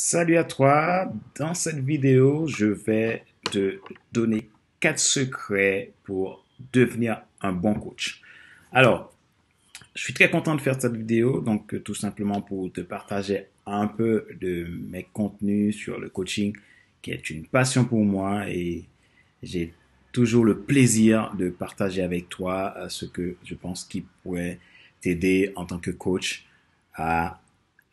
Salut à toi! Dans cette vidéo, je vais te donner quatre secrets pour devenir un bon coach. Alors, je suis très content de faire cette vidéo, donc euh, tout simplement pour te partager un peu de mes contenus sur le coaching, qui est une passion pour moi et j'ai toujours le plaisir de partager avec toi euh, ce que je pense qui pourrait t'aider en tant que coach à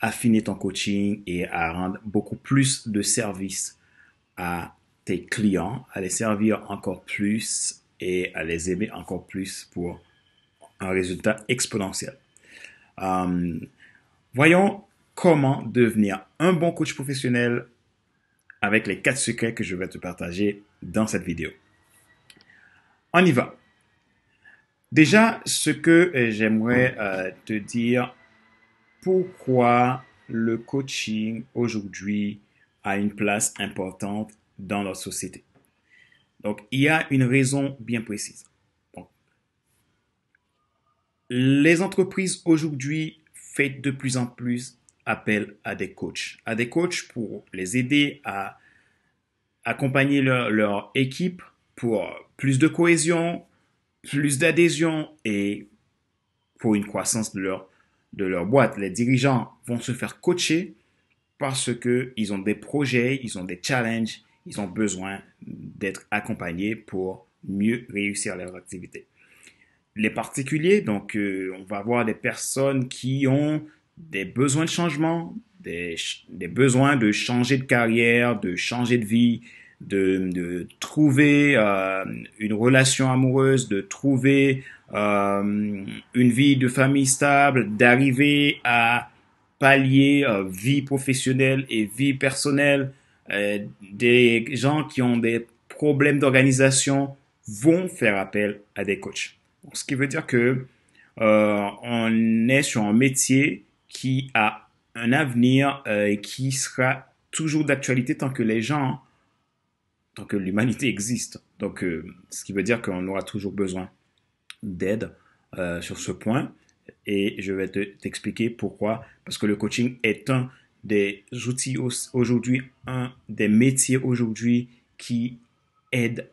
affiner ton coaching et à rendre beaucoup plus de services à tes clients, à les servir encore plus et à les aimer encore plus pour un résultat exponentiel. Euh, voyons comment devenir un bon coach professionnel avec les quatre secrets que je vais te partager dans cette vidéo. On y va. Déjà, ce que euh, j'aimerais euh, te dire pourquoi le coaching aujourd'hui a une place importante dans la société. Donc, il y a une raison bien précise. les entreprises aujourd'hui font de plus en plus appel à des coachs, à des coachs pour les aider à accompagner leur, leur équipe pour plus de cohésion, plus d'adhésion et pour une croissance de leur de leur boîte. Les dirigeants vont se faire coacher parce qu'ils ont des projets, ils ont des challenges, ils ont besoin d'être accompagnés pour mieux réussir leurs activités. Les particuliers, donc euh, on va voir des personnes qui ont des besoins de changement, des besoins de changer de carrière, de changer de vie, de, de trouver euh, une relation amoureuse, de trouver euh, une vie de famille stable, d'arriver à pallier euh, vie professionnelle et vie personnelle. Euh, des gens qui ont des problèmes d'organisation vont faire appel à des coachs. Ce qui veut dire que on est sur un métier qui a un avenir et qui sera toujours d'actualité tant que les gens tant que l'humanité existe. Donc, euh, ce qui veut dire qu'on aura toujours besoin d'aide euh, sur ce point. Et je vais t'expliquer pourquoi. Parce que le coaching est un des outils aujourd'hui, un des métiers aujourd'hui qui aide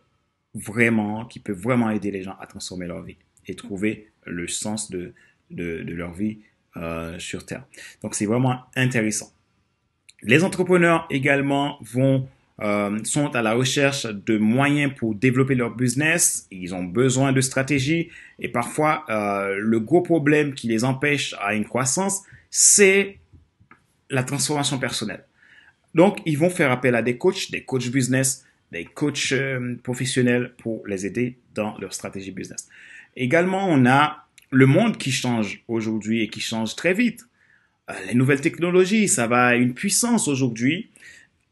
vraiment, qui peut vraiment aider les gens à transformer leur vie et trouver le sens de, leur vie euh, sur Terre. Donc c'est vraiment intéressant. Les entrepreneurs également vont euh, sont à la recherche de moyens pour développer leur business, ils ont besoin de stratégie et parfois euh, le gros problème qui les empêche à une croissance, c'est la transformation personnelle. Donc ils vont faire appel à des coachs, des coachs business, des coachs euh, professionnels pour les aider dans leur stratégie business. Également, on a le monde qui change aujourd'hui et qui change très vite. les nouvelles technologies, ça va à une puissance aujourd'hui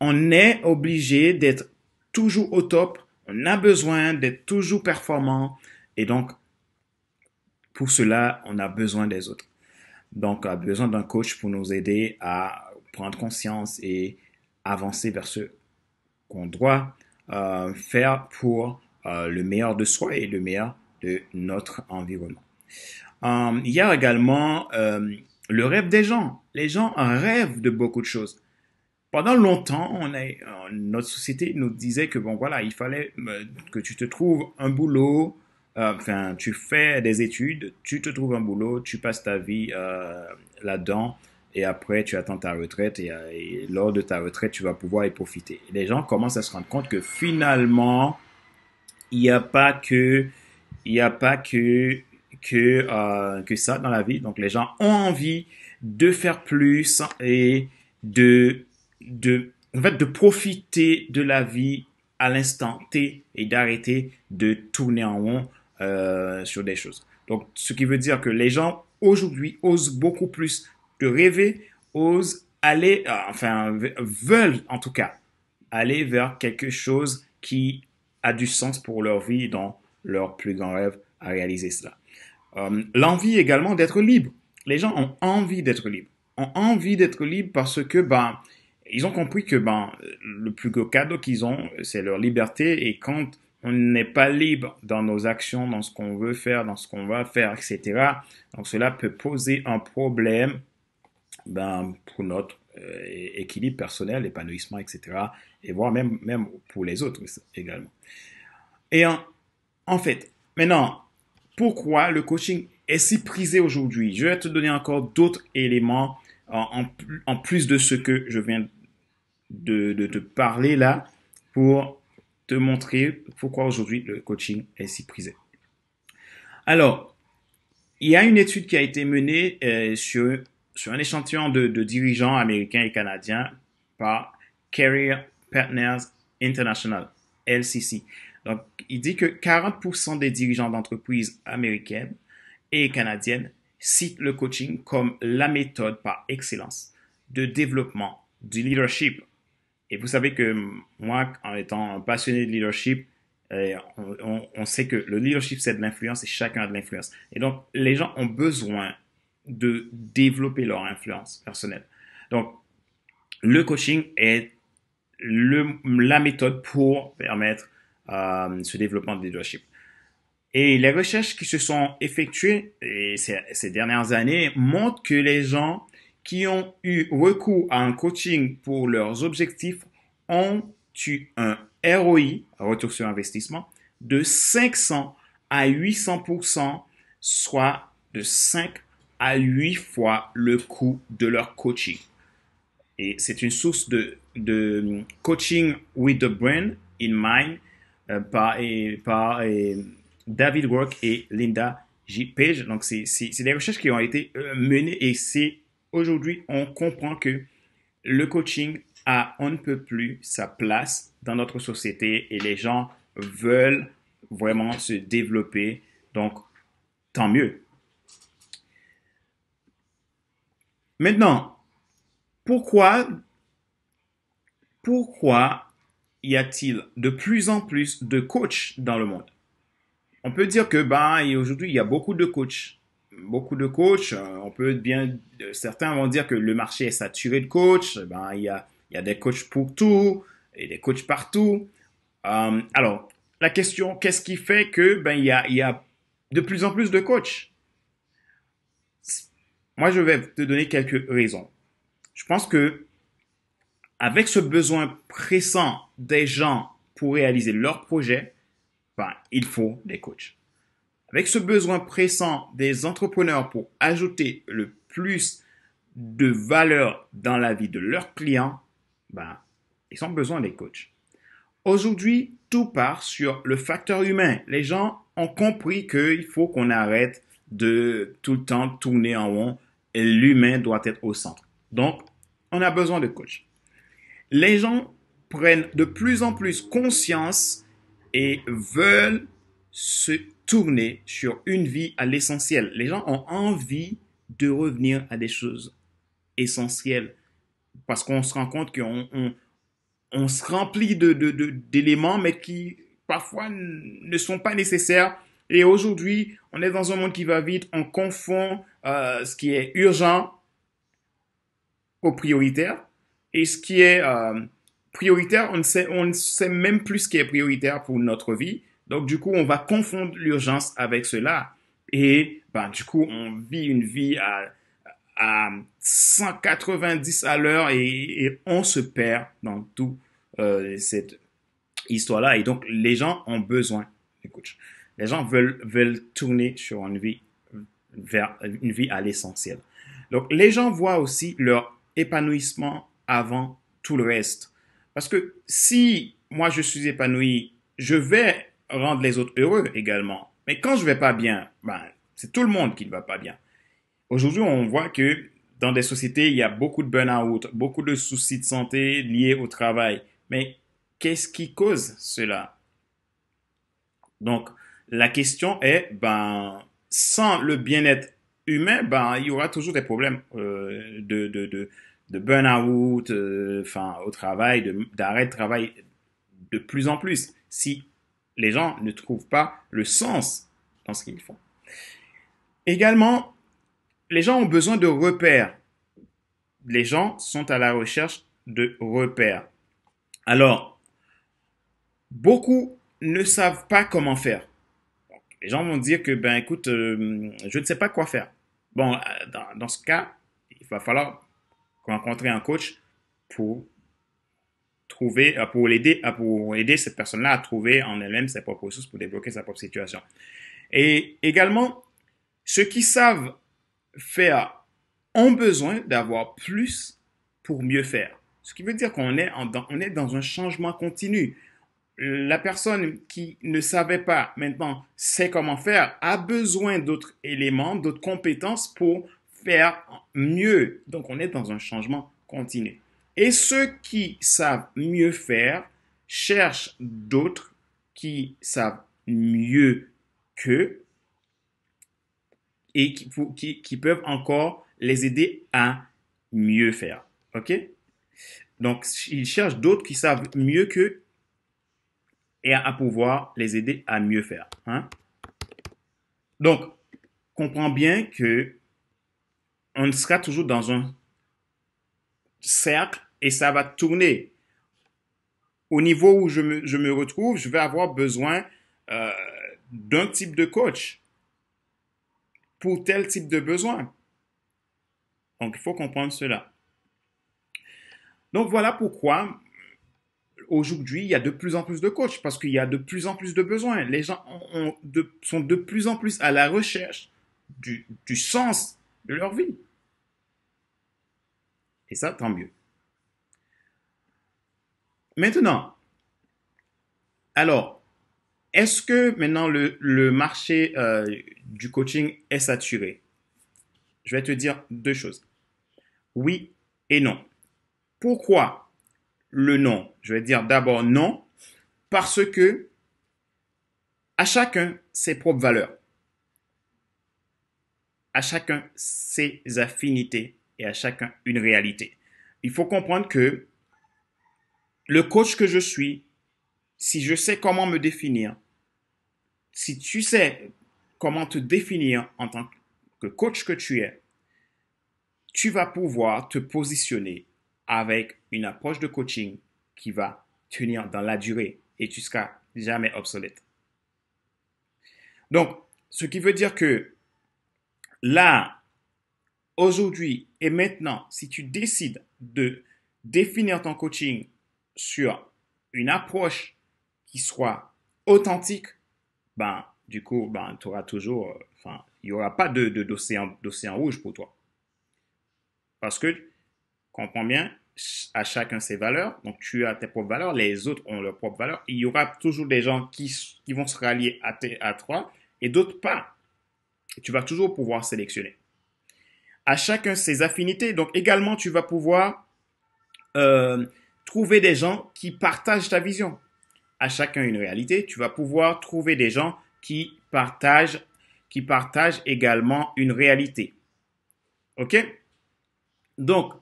on est obligé d'être toujours au top, on a besoin d'être toujours performant, et donc, pour cela, on a besoin des autres. Donc, on a besoin d'un coach pour nous aider à prendre conscience et avancer vers ce qu'on doit euh, faire pour euh, le meilleur de soi et le meilleur de notre environnement. Euh, il y a également le rêve des gens. Les gens rêvent de beaucoup de choses pendant longtemps, on euh, notre société nous disait que bon voilà, il fallait euh, que tu te trouves un boulot, euh, enfin tu fais des études, tu te trouves un boulot, tu passes ta vie euh, là-dedans et après tu attends ta retraite et, lors de ta retraite tu vas pouvoir y profiter. les gens commencent à se rendre compte que finalement il n'y a pas que il n'y a pas que que euh, que ça dans la vie. Donc les gens ont envie de faire plus et de de, en fait, de profiter de la vie à l'instant T et d'arrêter de tourner en rond euh, sur des choses. Donc, ce qui veut dire que les gens aujourd'hui osent beaucoup plus de rêver, osent aller, euh, enfin, veulent en tout cas aller vers quelque chose qui a du sens pour leur vie, dont leur plus grand rêve à réaliser cela. Euh, l'envie également d'être libre. Les gens ont envie d'être libre. Ont envie d'être libre parce que, ben, ils ont compris que ben, le plus gros cadeau qu'ils ont, c'est leur liberté. Et quand on n'est pas libre dans nos actions, dans ce qu'on veut faire, dans ce qu'on va faire, etc., donc cela peut poser un problème ben, pour notre euh, équilibre personnel, épanouissement, etc., et voire même, même pour les autres également. Et en, en fait, maintenant, pourquoi le coaching est si prisé aujourd'hui Je vais te donner encore d'autres éléments en, en, plus de ce que je viens de, te parler là pour te montrer pourquoi aujourd'hui le coaching est si prisé. Alors, il y a une étude qui a été menée euh, sur, sur un échantillon de, dirigeants américains et canadiens par Career Partners International, LCC. Donc, il dit que 40% des dirigeants d'entreprises américaines et canadiennes citent le coaching comme la méthode par excellence de développement du leadership et vous savez que moi, en étant passionné de leadership, euh, on, sait que le leadership, c'est de l'influence et chacun a de l'influence. Et donc, les gens ont besoin de développer leur influence personnelle. Donc, le coaching est le, la méthode pour permettre euh, ce développement de leadership. Et les recherches qui se sont effectuées et ces, dernières années montrent que les gens qui ont eu recours à un coaching pour leurs objectifs ont eu un ROI, retour sur investissement, de 500 à 800%, soit de 5 à 8 fois le coût de leur coaching. Et c'est une source de, coaching with the brand in mind euh, par, par David Work et Linda J. Page. Donc, c'est des recherches qui ont été euh, menées et c'est aujourd'hui, on comprend que le coaching a on ne peut plus sa place dans notre société et les gens veulent vraiment se développer. Donc, tant mieux. Maintenant, pourquoi, pourquoi y a-t-il de plus en plus de coachs dans le monde On peut dire que ben, aujourd'hui, il y a beaucoup de coachs beaucoup de coachs. Euh, on peut bien, euh, certains vont dire que le marché est saturé de coachs. Eh ben, il y a, des coachs pour tout et des coachs partout. Euh, alors, la question, qu'est-ce qui fait que ben il y a, de plus en plus de coachs Moi, je vais te donner quelques raisons. Je pense que avec ce besoin pressant des gens pour réaliser leur projet, ben, il faut des coachs. Avec ce besoin pressant des entrepreneurs pour ajouter le plus de valeur dans la vie de leurs clients, ben, ils ont besoin des coachs. Aujourd'hui, tout part sur le facteur humain. Les gens ont compris qu'il faut qu'on arrête de tout le temps tourner en rond et l'humain doit être au centre. Donc, on a besoin de coachs. Les gens prennent de plus en plus conscience et veulent se tourner sur une vie à l'essentiel. Les gens ont envie de revenir à des choses essentielles parce qu'on se rend compte qu'on on, se remplit d'éléments, de, mais qui parfois ne sont pas nécessaires. Et aujourd'hui, on est dans un monde qui va vite, on confond euh, ce qui est urgent au prioritaire et ce qui est euh, prioritaire, on sait, on ne sait même plus ce qui est prioritaire pour notre vie. Donc du coup, on va confondre l'urgence avec cela. Et ben, du coup, on vit une vie à, à 190 à l'heure et, on se perd dans tout euh, cette histoire-là. Et donc, les gens ont besoin, écoute, les gens veulent, veulent tourner sur une vie, vers une vie à l'essentiel. Donc, les gens voient aussi leur épanouissement avant tout le reste. Parce que si moi je suis épanoui, je vais rendre les autres heureux également. Mais quand je vais pas bien, ben, c'est tout le monde qui ne va pas bien. Aujourd'hui, on voit que dans des sociétés, il y a beaucoup de burn-out, beaucoup de soucis de santé liés au travail. Mais qu'est-ce qui cause cela Donc, la question est, ben, sans le bien-être humain, ben, il y aura toujours des problèmes euh, de, de, burn-out, euh, enfin, au travail, d'arrêt de travail de plus en plus. Si les gens ne trouvent pas le sens dans ce qu'ils font. Également, les gens ont besoin de repères. Les gens sont à la recherche de repères. Alors, beaucoup ne savent pas comment faire. Les gens vont dire que, ben écoute, euh, je ne sais pas quoi faire. Bon, euh, dans ce cas, il va falloir rencontrer un coach pour trouver, euh, pour l'aider, euh, pour aider cette personne-là à trouver en elle-même ses propres ressources pour débloquer sa propre situation. Et également, ceux qui savent faire ont besoin d'avoir plus pour mieux faire. Ce qui veut dire qu'on est, on est dans un changement continu. La personne qui ne savait pas maintenant sait comment faire, a besoin d'autres éléments, d'autres compétences pour faire mieux. Donc on est dans un changement continu. Et ceux qui savent mieux faire cherchent d'autres qui savent mieux qu'eux et qui, peuvent encore les aider à mieux faire. OK Donc, ils cherchent d'autres qui savent mieux qu'eux et à, pouvoir les aider à mieux faire. Hein? Donc, comprends bien que on sera toujours dans un cercle et ça va tourner. Au niveau où je me, retrouve, je vais avoir besoin euh, d'un type de coach pour tel type de besoin. Donc, il faut comprendre cela. Donc, voilà pourquoi aujourd'hui, il y a de plus en plus de coachs parce qu'il y a de plus en plus de besoins. Les gens sont de plus en plus à la recherche du sens de leur vie. Et ça, tant mieux. Maintenant, alors, est-ce que maintenant le, marché euh, du coaching est saturé Je vais te dire deux choses. Oui et non. Pourquoi le non Je vais dire d'abord non parce que à chacun ses propres valeurs, à chacun ses affinités et à chacun une réalité. Il faut comprendre que le coach que je suis, si je sais comment me définir, si tu sais comment te définir en tant que coach que tu es, tu vas pouvoir te positionner avec une approche de coaching qui va tenir dans la durée et tu seras jamais obsolète. Donc, ce qui veut dire que là, aujourd'hui et maintenant, si tu décides de définir ton coaching sur une approche qui soit authentique, ben, du coup, ben, tu auras toujours, euh, enfin, il n'y aura pas de, d'océan, rouge pour toi. Parce que, comprends bien, à chacun ses valeurs, donc tu as tes propres valeurs, les autres ont leurs propres valeurs, il y aura toujours des gens qui, qui vont se rallier à, à toi et d'autres pas. tu vas toujours pouvoir sélectionner. À chacun ses affinités, donc également tu vas pouvoir euh, trouver des gens qui partagent ta vision. À chacun une réalité, tu vas pouvoir trouver des gens qui partagent, qui partagent également une réalité. OK Donc,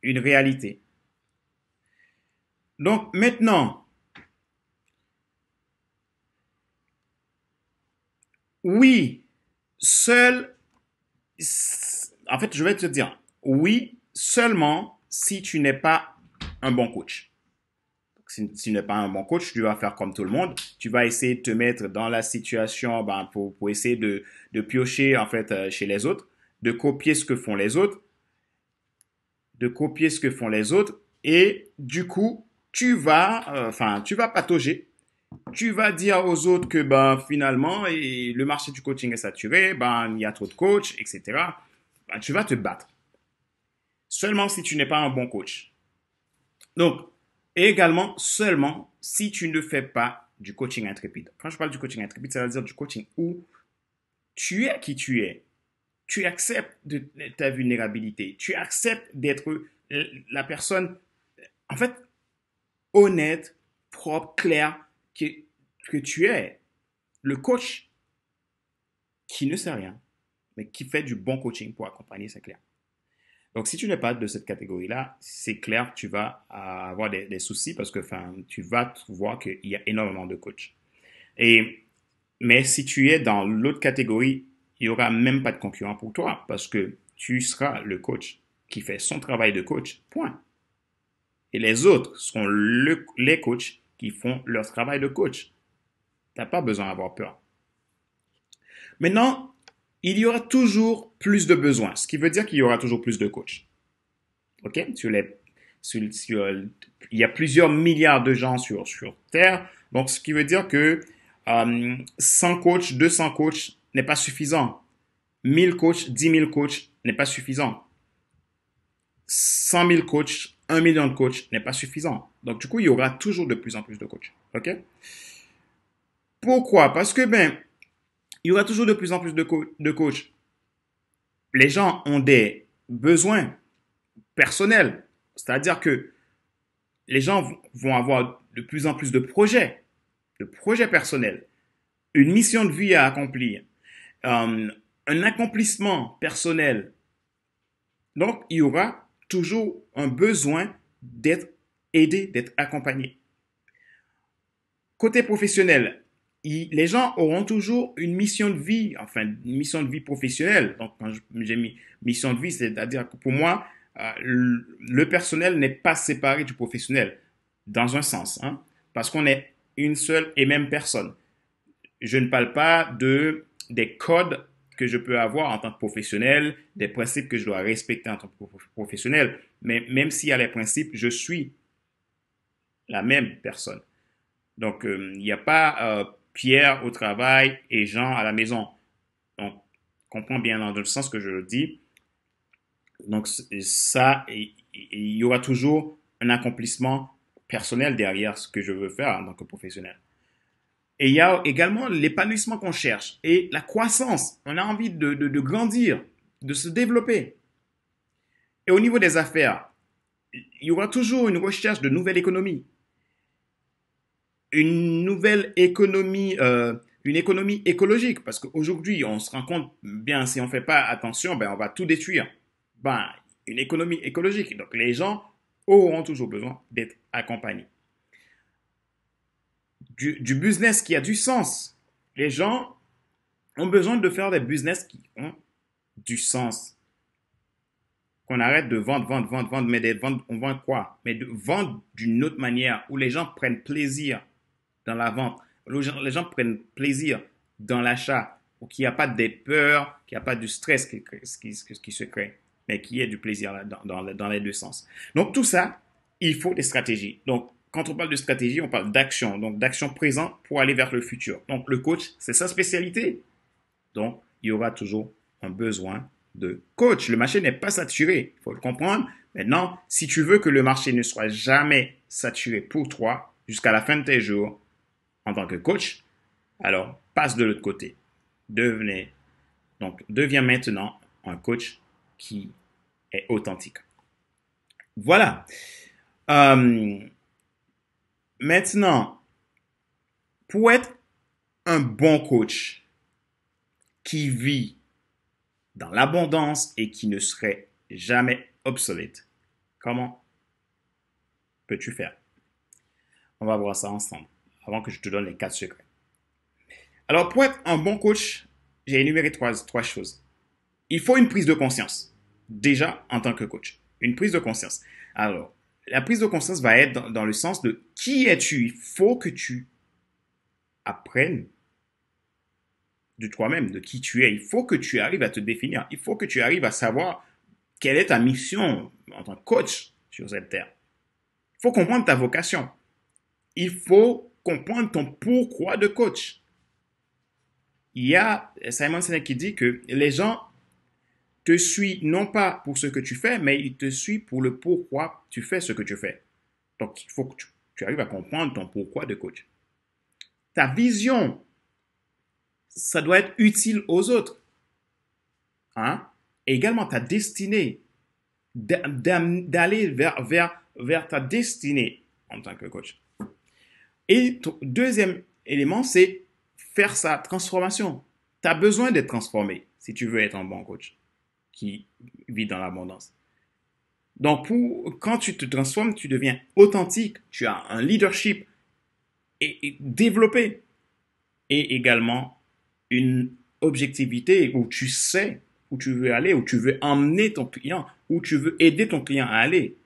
une réalité. Donc maintenant, oui, seul, en fait, je vais te dire, oui, seulement si tu n'es pas un bon coach. Si, tu n'es pas un bon coach, tu vas faire comme tout le monde. Tu vas essayer de te mettre dans la situation ben, pour, essayer de, piocher en fait euh, chez les autres, de copier ce que font les autres, de copier ce que font les autres, et du coup, tu vas, euh, enfin, tu vas patauger. Tu vas dire aux autres que ben finalement, et le marché du coaching est saturé, ben il y a trop de coachs, etc. Ben, tu vas te battre Seulement si tu n'es pas un bon coach. Donc, également seulement si tu ne fais pas du coaching intrépide. Quand je parle du coaching intrépide, ça veut dire du coaching où tu es qui tu es. Tu acceptes de ta vulnérabilité. Tu acceptes d'être la personne, en fait, honnête, propre, claire que, que tu es. Le coach qui ne sait rien, mais qui fait du bon coaching pour accompagner ses clair. Donc, si tu n'es pas de cette catégorie-là, c'est clair tu vas avoir des, soucis parce que enfin, tu vas voir qu'il y a énormément de coachs. Et, mais si tu es dans l'autre catégorie, il n'y aura même pas de concurrent pour toi parce que tu seras le coach qui fait son travail de coach, point. Et les autres seront les coachs qui font leur travail de coach. Tu n'as pas besoin d'avoir peur. Maintenant, il y aura toujours plus de besoins, ce qui veut dire qu'il y aura toujours plus de coachs. OK sur les, Il y a plusieurs milliards de gens sur, sur Terre, donc ce qui veut dire que 100 euh, coachs, 200 coachs n'est pas suffisant. 1000 coachs, 10 000 coachs n'est pas suffisant. 100 000 coachs, 1 million de coachs n'est pas suffisant. Donc, du coup, il y aura toujours de plus en plus de coachs. OK? Pourquoi? Parce que, ben, il y aura toujours de plus en plus de, coachs. Les gens ont des besoins personnels. C'est-à-dire que les gens vont avoir de plus en plus de projets, de projets personnels, une mission de vie à accomplir, euh, un accomplissement personnel. Donc, il y aura toujours un besoin d'être aidé, d'être accompagné. Côté professionnel, les gens auront toujours une mission de vie, enfin, une mission de vie professionnelle. Donc, quand j'ai mis mission de vie, c'est-à-dire que pour moi, euh, le personnel n'est pas séparé du professionnel, dans un sens, hein, parce qu'on est une seule et même personne. Je ne parle pas de, des codes que je peux avoir en tant que professionnel, des principes que je dois respecter en tant que professionnel, mais même s'il y a les principes, je suis la même personne. Donc, euh, il n'y a pas euh, Pierre au travail et Jean à la maison. Donc, comprends bien dans le sens que je le dis. Donc, ça, il y aura toujours un accomplissement personnel derrière ce que je veux faire en tant que professionnel. Et il y a également l'épanouissement qu'on cherche et la croissance. On a envie de, de, grandir, de se développer. Et au niveau des affaires, il y aura toujours une recherche de nouvelles économies, une nouvelle économie, euh, une économie écologique, parce qu'aujourd'hui, on se rend compte, bien, si on ne fait pas attention, ben, on va tout détruire. Ben, une économie écologique. Donc, les gens auront toujours besoin d'être accompagnés. Du, business qui a du sens. Les gens ont besoin de faire des business qui ont du sens. Qu'on arrête de vendre, vendre, vendre, vendre, mais des on vend quoi Mais de vendre d'une autre manière où les gens prennent plaisir dans la vente. Les gens, prennent plaisir dans l'achat, qu'il n'y a pas des peurs, qu'il n'y a pas du stress qui, se crée, mais qu'il y ait du plaisir dans, dans les deux sens. Donc tout ça, il faut des stratégies. Donc quand on parle de stratégie, on parle d'action, donc d'action présente pour aller vers le futur. Donc le coach, c'est sa spécialité. Donc il y aura toujours un besoin de coach. Le marché n'est pas saturé, il faut le comprendre. Maintenant, si tu veux que le marché ne soit jamais saturé pour toi jusqu'à la fin de tes jours, en tant que coach, alors passe de l'autre côté. Devenez, donc deviens maintenant un coach qui est authentique. Voilà. Euh, maintenant, pour être un bon coach qui vit dans l'abondance et qui ne serait jamais obsolète, comment peux-tu faire On va voir ça ensemble avant que je te donne les quatre secrets. Alors, pour être un bon coach, j'ai énuméré trois, trois choses. Il faut une prise de conscience, déjà en tant que coach. Une prise de conscience. Alors, la prise de conscience va être dans, dans le sens de qui es-tu Il faut que tu apprennes de toi-même, de qui tu es. Il faut que tu arrives à te définir. Il faut que tu arrives à savoir quelle est ta mission en tant que coach sur cette terre. Il faut comprendre ta vocation. Il faut comprendre ton pourquoi de coach. Il y a Simon Sinek qui dit que les gens te suivent non pas pour ce que tu fais, mais ils te suivent pour le pourquoi tu fais ce que tu fais. Donc, il faut que tu, arrives à comprendre ton pourquoi de coach. Ta vision, ça doit être utile aux autres. Hein? Et également ta destinée, d'aller vers, vers, vers ta destinée en tant que coach. Et deuxième élément, c'est faire sa transformation. Tu as besoin d'être transformé si tu veux être un bon coach qui vit dans l'abondance. Donc, pour, quand tu te transformes, tu deviens authentique, tu as un leadership et, développé et également une objectivité où tu sais où tu veux aller, où tu veux emmener ton client, où tu veux aider ton client à aller.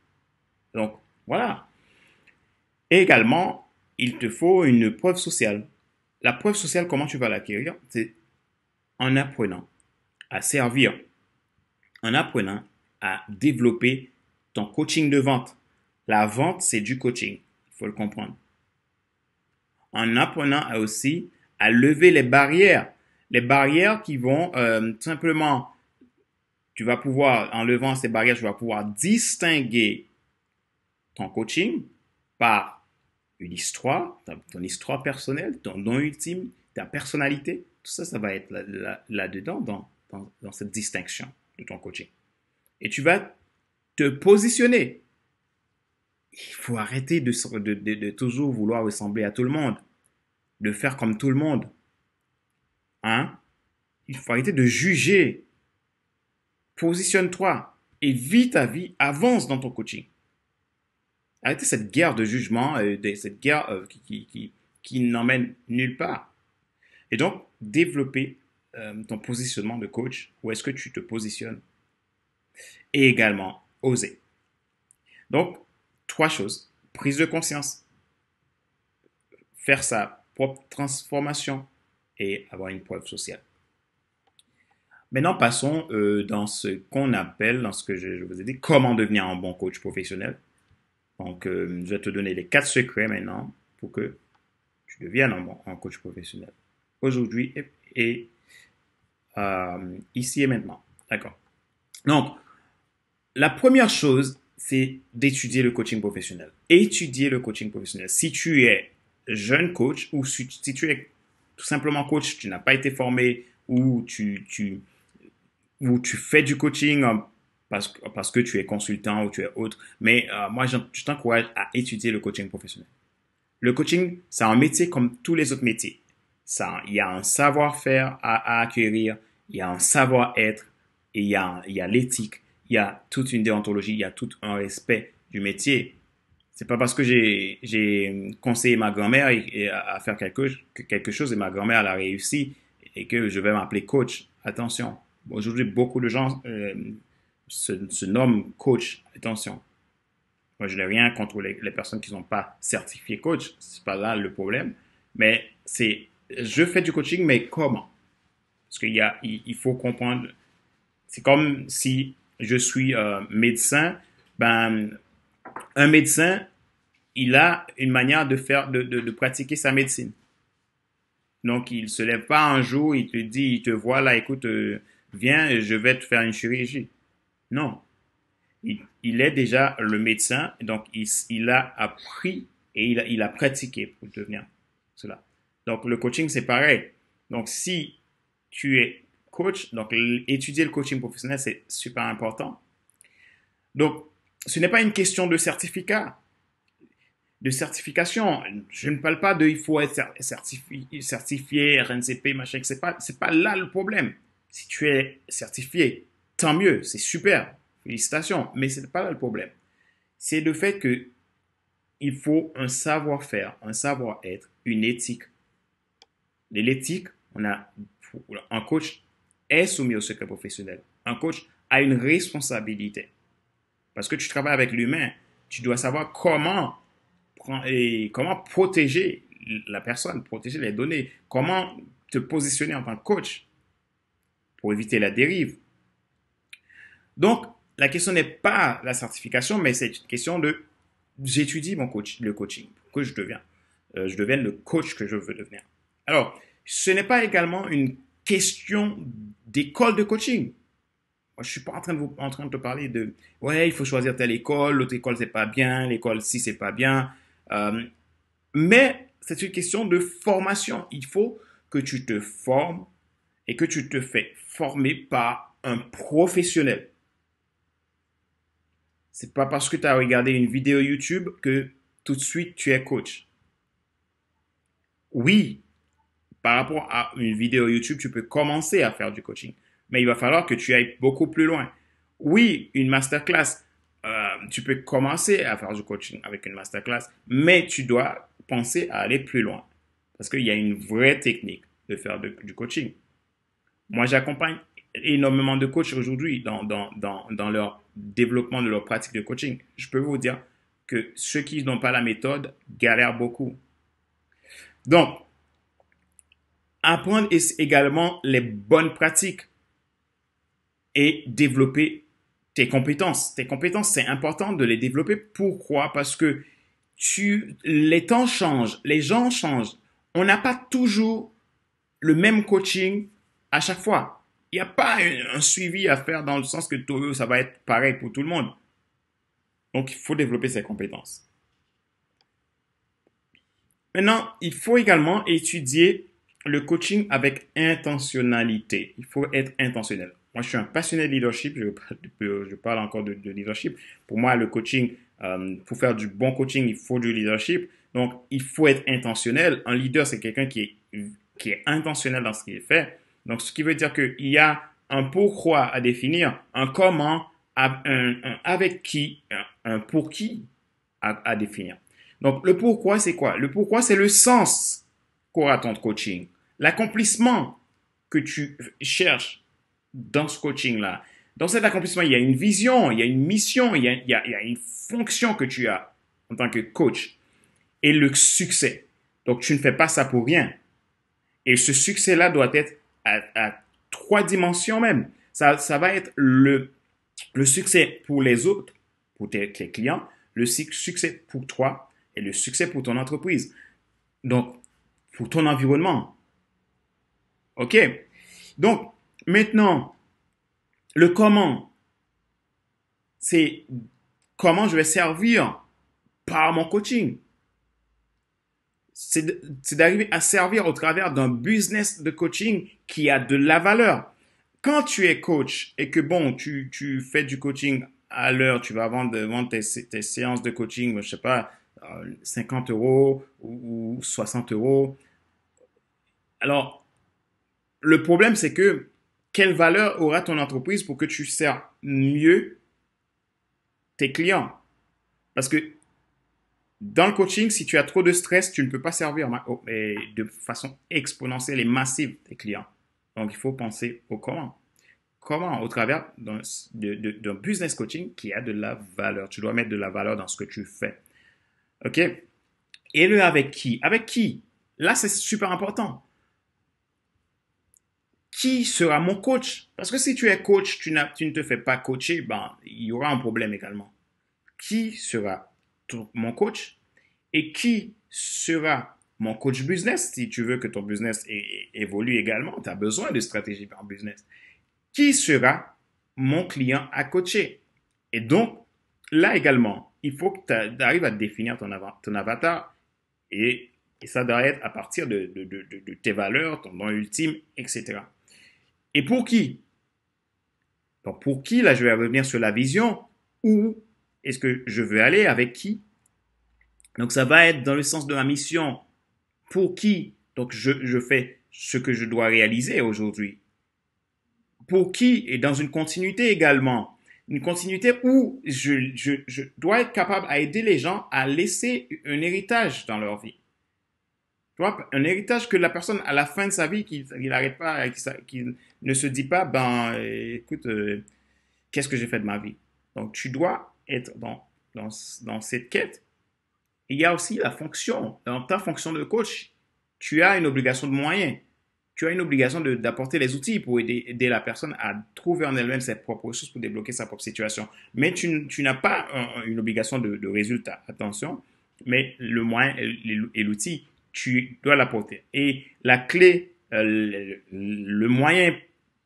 Donc, voilà. également, il te faut une preuve sociale. La preuve sociale, comment tu vas l'acquérir C'est en apprenant à servir, en apprenant à développer ton coaching de vente. La vente, c'est du coaching, il faut le comprendre. En apprenant aussi à lever les barrières, les barrières qui vont euh, simplement, tu vas pouvoir, en levant ces barrières, tu vas pouvoir distinguer ton coaching par une histoire, ton histoire personnelle, ton nom ultime, ta personnalité, tout ça, ça va être là-dedans, dans, cette distinction de ton coaching. Et tu vas te positionner. Il faut arrêter de, toujours vouloir ressembler à tout le monde, de faire comme tout le monde. Hein. Il faut arrêter de juger. Positionne-toi et vis ta vie, avance dans ton coaching. Arrêtez cette guerre de jugement, euh, cette guerre euh, qui, n'emmène nulle part. Et donc, développer euh, ton positionnement de coach, où est-ce que tu te positionnes. Et également, oser. Donc, trois choses. Prise de conscience. Faire sa propre transformation et avoir une preuve sociale. Maintenant, passons dans ce qu'on appelle, dans ce que je vous ai dit, comment devenir un bon coach professionnel. Donc, euh, je vais te donner les quatre secrets maintenant pour que tu deviennes un, coach professionnel. Aujourd'hui et, euh, ici et maintenant. D'accord. Donc, la première chose, c'est d'étudier le coaching professionnel. Étudier le coaching professionnel. Si tu es jeune coach ou si, tu es tout simplement coach, tu n'as pas été formé ou tu, ou tu fais du coaching parce que, tu es consultant ou tu es autre. Mais euh, moi, je, t'encourage à étudier le coaching professionnel. Le coaching, c'est un métier comme tous les autres métiers. Ça, il y a un savoir-faire à, acquérir, il y a un savoir-être, il y a, il y a l'éthique, il y a toute une déontologie, il y a tout un respect du métier. C'est pas parce que j'ai conseillé ma grand-mère à, à faire quelque, quelque chose et ma grand-mère l'a réussi et que je vais m'appeler coach. Attention, aujourd'hui, beaucoup de gens euh, se, nomme coach, attention, moi, je n'ai rien contre les, personnes qui ne sont pas certifiées coach. c'est pas là le problème. Mais c'est, je fais du coaching, mais comment Parce qu'il y a, il, faut comprendre. C'est comme si je suis euh, médecin. Ben, un médecin, il a une manière de faire, de, pratiquer sa médecine. Donc, il se lève pas un jour, il te dit, il te voit là, écoute, euh, viens, je vais te faire une chirurgie. Non. Il, est déjà le médecin, donc il, a appris et il a, pratiqué pour devenir cela. Donc le coaching, c'est pareil. Donc si tu es coach, donc étudier le coaching professionnel, c'est super important. Donc ce n'est pas une question de certificat, de certification. Je ne parle pas de il faut être certifié, certifié RNCP, machin, c'est pas, c'est pas là le problème. Si tu es certifié, tant mieux, c'est super, félicitations, mais ce n'est pas le problème. C'est le fait que il faut un savoir-faire, un savoir-être, une éthique. L'éthique, on a un coach est soumis au secret professionnel. Un coach a une responsabilité. Parce que tu travailles avec l'humain, tu dois savoir comment et comment protéger la personne, protéger les données, comment te positionner en tant que coach pour éviter la dérive, donc, la question n'est pas la certification, mais c'est une question de j'étudie mon coach, le coaching, que je deviens. Euh, je deviens le coach que je veux devenir. Alors, ce n'est pas également une question d'école de coaching. Je je suis pas en train de vous, en train de te parler de ouais, il faut choisir telle école, l'autre école c'est pas bien, l'école si c'est pas bien. Euh, mais c'est une question de formation. Il faut que tu te formes et que tu te fais former par un professionnel. C'est pas parce que tu as regardé une vidéo YouTube que tout de suite tu es coach. Oui, par rapport à une vidéo YouTube, tu peux commencer à faire du coaching, mais il va falloir que tu ailles beaucoup plus loin. Oui, une masterclass, euh, tu peux commencer à faire du coaching avec une masterclass, mais tu dois penser à aller plus loin parce qu'il y a une vraie technique de faire du coaching. Moi, j'accompagne énormément de coachs aujourd'hui dans, dans, dans leur développement de leur pratique de coaching. Je peux vous dire que ceux qui n'ont pas la méthode galèrent beaucoup. Donc, apprendre également les bonnes pratiques et développer tes compétences. Tes compétences, c'est important de les développer. Pourquoi Parce que tu, les temps changent, les gens changent. On n'a pas toujours le même coaching à chaque fois il n'y a pas un, suivi à faire dans le sens que ça va être pareil pour tout le monde. Donc, il faut développer ses compétences. Maintenant, il faut également étudier le coaching avec intentionnalité. Il faut être intentionnel. Moi, je suis un passionné de leadership. Je, parle encore de, leadership. Pour moi, le coaching, euh, pour faire du bon coaching, il faut du leadership. Donc, il faut être intentionnel. Un leader, c'est quelqu'un qui est intentionnel dans ce qu'il fait donc, ce qui veut dire qu'il y a un pourquoi à définir, un comment, un, avec qui, un, pour qui à, définir. Donc, le pourquoi, c'est quoi Le pourquoi, c'est le sens qu'aura ton coaching, l'accomplissement que tu cherches dans ce coaching-là. Dans cet accomplissement, il y a une vision, il y a une mission, il y a, il y a une fonction que tu as en tant que coach. Et le succès. Donc, tu ne fais pas ça pour rien. Et ce succès-là doit être à, trois dimensions même. Ça, va être le, succès pour les autres, pour tes, tes clients, le succès pour toi et le succès pour ton entreprise. Donc, pour ton environnement. OK? Donc, maintenant, le comment, c'est comment je vais servir par mon coaching c'est d'arriver à servir au travers d'un business de coaching qui a de la valeur. Quand tu es coach et que bon, tu, fais du coaching à l'heure, tu vas vendre, tes, séances de coaching, je sais pas, 50 euh, euros ou 60 euros. Alors, le problème, c'est que quelle valeur aura ton entreprise pour que tu sers mieux tes clients? Parce que dans le coaching, si tu as trop de stress, tu ne peux pas servir oh, de façon exponentielle et massive tes clients. Donc, il faut penser au comment. Comment Au travers d'un business coaching qui a de la valeur. Tu dois mettre de la valeur dans ce que tu fais. OK Et le avec qui Avec qui Là, c'est super important. Qui sera mon coach Parce que si tu es coach, tu, ne te fais pas coacher, ben, il y aura un problème également. Qui sera mon coach et qui sera mon coach business si tu veux que ton business évolue également. Tu as besoin de stratégie en business. Qui sera mon client à coacher? Et donc, là également, il faut que tu arrives à définir ton, avatar et, ça doit être à partir de, tes valeurs, ton nom ultime, etc. Et pour qui Donc pour qui, là je vais revenir sur la vision ou est-ce que je veux aller Avec qui Donc ça va être dans le sens de ma mission. Pour qui Donc je, fais ce que je dois réaliser aujourd'hui. Pour qui Et dans une continuité également. Une continuité où je, dois être capable à aider les gens à laisser un héritage dans leur vie. un héritage que la personne, à la fin de sa vie, qui ne se dit pas, ben, écoute, euh, qu'est-ce que j'ai fait de ma vie Donc, tu dois être dans, dans, cette quête, il y a aussi la fonction. Dans ta fonction de coach, tu as une obligation de moyens. Tu as une obligation d'apporter les outils pour aider, la personne à trouver en elle-même ses propres choses pour débloquer sa propre situation. Mais tu, n'as pas euh, euh, une obligation de, résultat, attention, mais le moyen et l'outil, tu dois l'apporter. Et la clé, euh, le, le moyen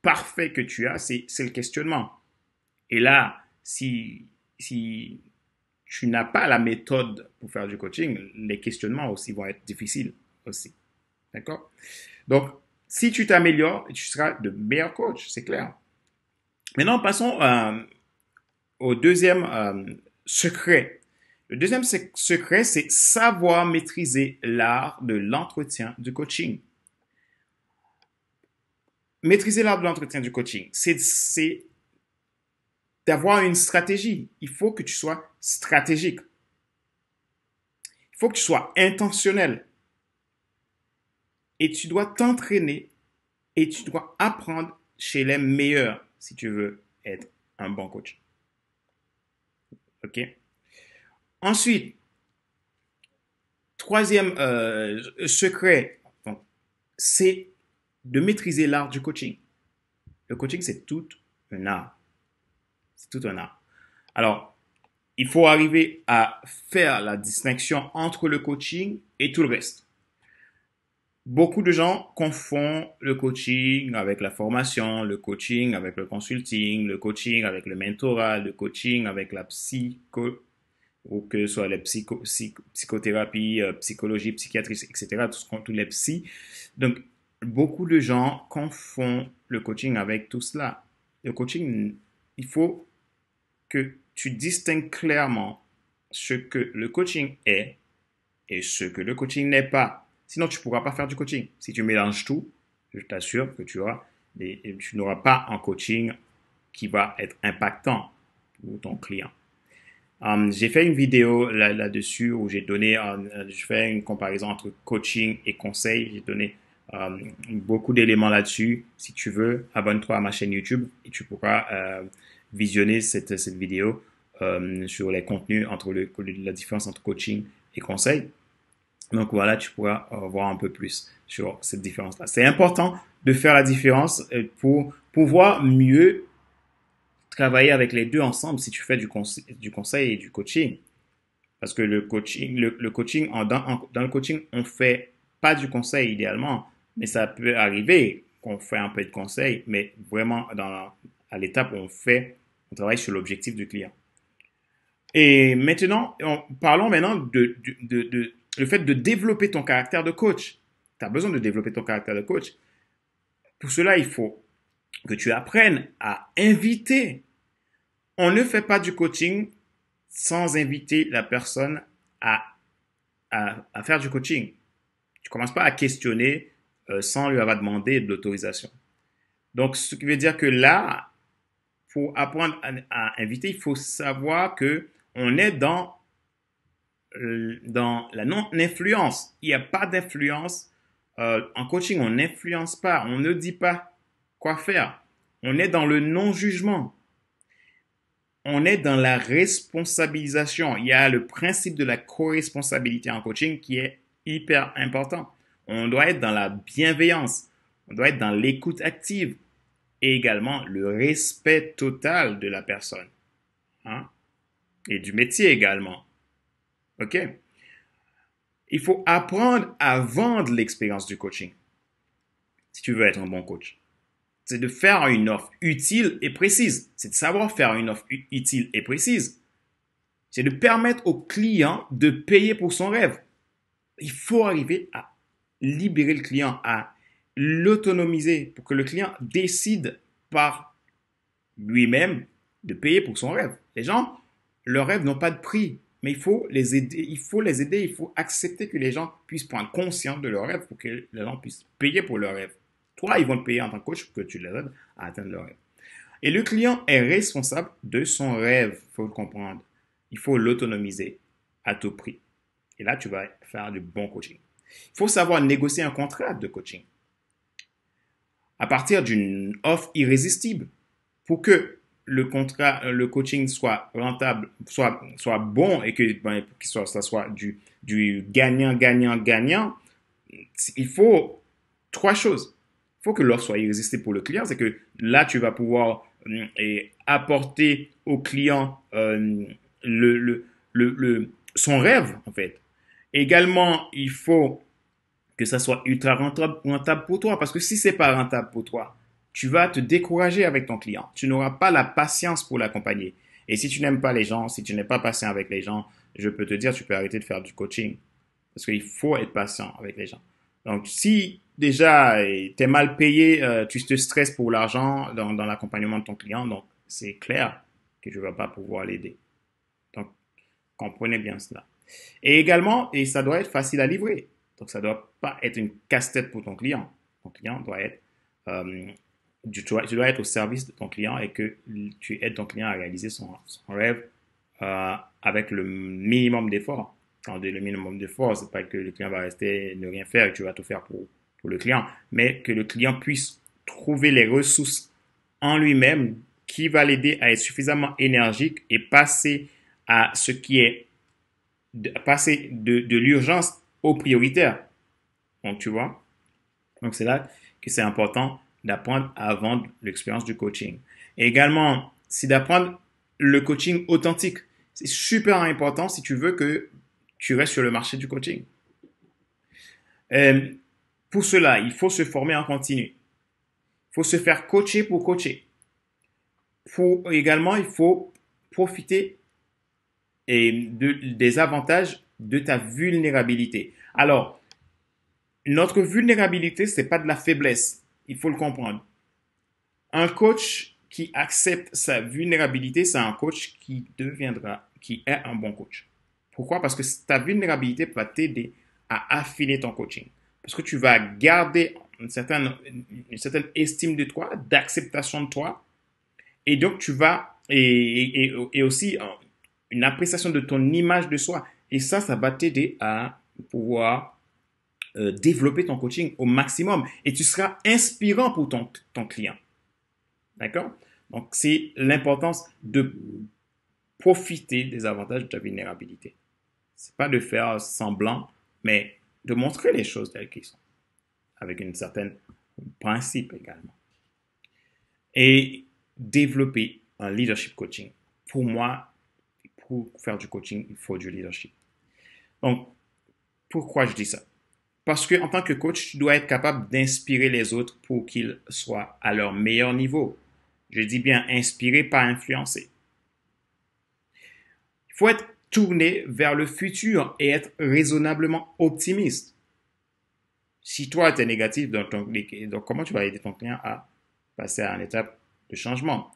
parfait que tu as, c'est le questionnement. Et là, si si tu n'as pas la méthode pour faire du coaching, les questionnements aussi vont être difficiles aussi. D'accord Donc, si tu t'améliores, tu seras de meilleur coach, c'est clair. Maintenant, passons euh, au deuxième euh, secret. Le deuxième secret, c'est savoir maîtriser l'art de l'entretien du coaching. Maîtriser l'art de l'entretien du coaching, c'est d'avoir une stratégie. Il faut que tu sois stratégique. Il faut que tu sois intentionnel. Et tu dois t'entraîner et tu dois apprendre chez les meilleurs si tu veux être un bon coach. OK Ensuite, troisième euh, secret, c'est de maîtriser l'art du coaching. Le coaching, c'est tout un art. C'est tout un art. Alors, il faut arriver à faire la distinction entre le coaching et tout le reste. Beaucoup de gens confondent le coaching avec la formation, le coaching avec le consulting, le coaching avec le mentorat, le coaching avec la psycho, ou que soit les psycho, psychothérapie, euh, psychologie, psychiatrie, etc., tous les psy. Donc, beaucoup de gens confondent le coaching avec tout cela. Le coaching il faut que tu distingues clairement ce que le coaching est et ce que le coaching n'est pas. Sinon, tu ne pourras pas faire du coaching. Si tu mélanges tout, je t'assure que tu, tu n'auras pas un coaching qui va être impactant pour ton client. Hum, j'ai fait une vidéo là, dessus où j'ai donné, je fais une comparaison entre coaching et conseil. J'ai donné euh, beaucoup d'éléments là-dessus. Si tu veux, abonne-toi à ma chaîne YouTube et tu pourras euh, visionner cette, cette vidéo euh, sur les contenus entre la différence entre coaching et conseil. Donc voilà, tu pourras voir un peu plus sur cette différence-là. C'est important de faire la différence pour pouvoir mieux travailler avec les deux ensemble si tu fais du, conseil, du conseil et du coaching. Parce que le coaching, le, coaching dans, dans le coaching, on fait pas du conseil idéalement, mais ça peut arriver qu'on fait un peu de conseil, mais vraiment à l'étape où on fait, on travaille sur l'objectif du client. Et maintenant, parlons maintenant de, le fait de développer ton caractère de coach. Tu as besoin de développer ton caractère de coach. Pour cela, il faut que tu apprennes à inviter. On ne fait pas du coaching sans inviter la personne à, faire du coaching. Tu commences pas à questionner euh, sans lui avoir demandé de l'autorisation. Donc, ce qui veut dire que là, pour apprendre à, inviter, il faut savoir que on est dans, euh, dans la non-influence. Il n'y a pas d'influence. Euh, en coaching, on n'influence pas, on ne dit pas quoi faire. On est dans le non-jugement. On est dans la responsabilisation. Il y a le principe de la co-responsabilité en coaching qui est hyper important. On doit être dans la bienveillance, on doit être dans l'écoute active et également le respect total de la personne hein, et du métier également. OK? Il faut apprendre à vendre l'expérience du coaching si tu veux être un bon coach. C'est de faire une offre utile et précise. C'est de savoir faire une offre utile et précise. C'est de permettre au client de payer pour son rêve. Il faut arriver à libérer le client, à l'autonomiser pour que le client décide par lui-même de payer pour son rêve. Les gens, leurs rêves n'ont pas de prix, mais il faut les aider, il faut les aider, il faut accepter que les gens puissent prendre conscience de leurs rêves pour que les gens puissent payer pour leurs rêves. Toi, ils vont te payer en tant que coach pour que tu les aides à atteindre leurs rêves. Et le client est responsable de son rêve, il faut le comprendre. Il faut l'autonomiser à tout prix. Et là, tu vas faire du bon coaching. Il faut savoir négocier un contrat de coaching à partir d'une offre irrésistible pour que le euh, coaching soit rentable, soit, bon et que ben, soit, ça soit du, gagnant, gagnant, gagnant, il faut trois choses. Il faut que l'offre soit irrésistible pour le client, c'est que là, tu vas pouvoir euh, apporter au client euh, son rêve, en fait. Également, il faut que ça soit ultra rentable pour toi, parce que si n'est pas rentable pour toi, tu vas te décourager avec ton client. Tu n'auras pas la patience pour l'accompagner. Et si tu n'aimes pas les gens, si tu n'es pas patient avec les gens, je peux te dire, tu peux arrêter de faire du coaching. Parce qu'il faut être patient avec les gens. Donc, si déjà euh, tu es mal payé, euh, tu te stresses pour l'argent dans, dans l'accompagnement de ton client, donc c'est clair que je ne vas pas pouvoir l'aider. Donc, comprenez bien cela. Et également, et ça doit être facile à livrer. Donc, ça ne doit pas être une casse-tête pour ton client. Ton client doit être, euh, tu, dois, être au service de ton client et que tu aides ton client à réaliser son, rêve euh, avec le minimum d'effort Quand le minimum d'efforts, c'est pas que le client va rester ne rien faire et tu vas tout faire pour, pour le client, mais que le client puisse trouver les ressources en lui-même qui va l'aider à être suffisamment énergique et passer à ce qui est passer de, l'urgence au prioritaire. Donc, tu vois. Donc, c'est là que c'est important d'apprendre avant l'expérience du coaching. Et également, c'est d'apprendre le coaching authentique. C'est super important si tu veux que tu restes sur le marché du coaching. Euh, pour cela, il faut se former en continu. Il faut se faire coacher pour coacher. Pour, également, il faut profiter et des avantages de ta vulnérabilité. Alors, notre vulnérabilité, ce n'est pas de la faiblesse. Il faut le comprendre. Un coach qui accepte sa vulnérabilité, c'est un coach qui deviendra, qui est un bon coach. Pourquoi? Parce que ta vulnérabilité va t'aider à affiner ton coaching. Parce que tu vas garder une certaine, estime de toi, d'acceptation de toi. Et donc, tu vas, et aussi, une appréciation de ton image de soi. Et ça, ça va t'aider à pouvoir euh, développer ton coaching au maximum. Et tu seras inspirant pour ton, ton client. D'accord Donc, c'est l'importance de profiter des avantages de ta vulnérabilité. C'est pas de faire semblant, mais de montrer les choses telles qu'elles sont, avec une certaine principe également. Et développer un leadership coaching, pour moi, pour faire du coaching, il faut du leadership. Donc, pourquoi je dis ça? Parce qu'en tant que coach, tu dois être capable d'inspirer les autres pour qu'ils soient à leur meilleur niveau. Je dis bien inspirer, pas influencer. Il faut être tourné vers le futur et être raisonnablement optimiste. Si toi, tu es négatif dans ton donc comment tu vas aider ton client à passer à une étape de changement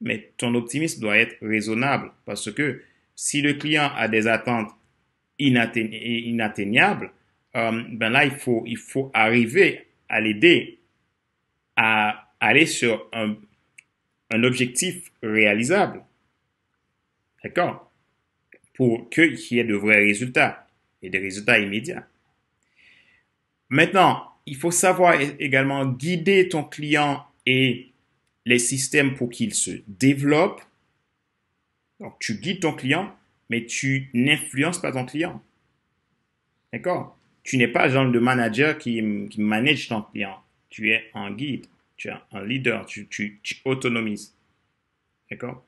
mais ton optimisme doit être raisonnable parce que si le client a des attentes inatteignables, euh, ben là, il faut, il faut arriver à l'aider à aller sur un, un objectif réalisable. D'accord Pour qu'il y ait de vrais résultats et des résultats immédiats. Maintenant, il faut savoir également guider ton client et les systèmes pour qu'ils se développent. Donc, tu guides ton client, mais tu n'influences pas ton client. D'accord Tu n'es pas genre de manager qui, manage ton client. Tu es un guide, tu es un leader, tu, tu, tu autonomises. D'accord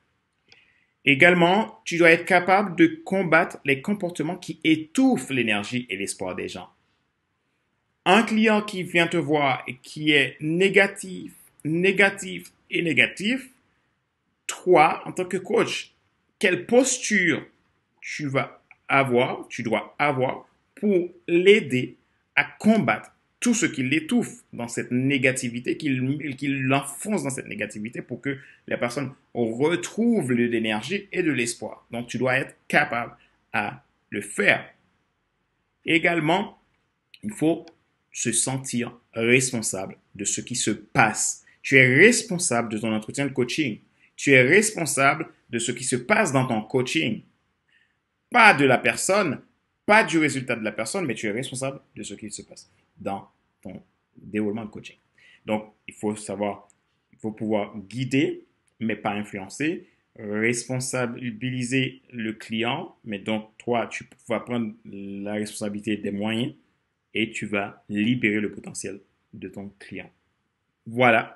Également, tu dois être capable de combattre les comportements qui étouffent l'énergie et l'espoir des gens. Un client qui vient te voir et qui est négatif, négatif, et négatif, Toi, en tant que coach, quelle posture tu vas avoir, tu dois avoir pour l'aider à combattre tout ce qui l'étouffe dans cette négativité, qu'il l'enfonce dans cette négativité pour que la personne retrouve de l'énergie et de l'espoir. Donc, tu dois être capable à le faire. Également, il faut se sentir responsable de ce qui se passe tu es responsable de ton entretien de coaching. Tu es responsable de ce qui se passe dans ton coaching. Pas de la personne, pas du résultat de la personne, mais tu es responsable de ce qui se passe dans ton déroulement de coaching. Donc, il faut savoir, il faut pouvoir guider, mais pas influencer, responsabiliser le client, mais donc toi, tu vas prendre la responsabilité des moyens et tu vas libérer le potentiel de ton client. Voilà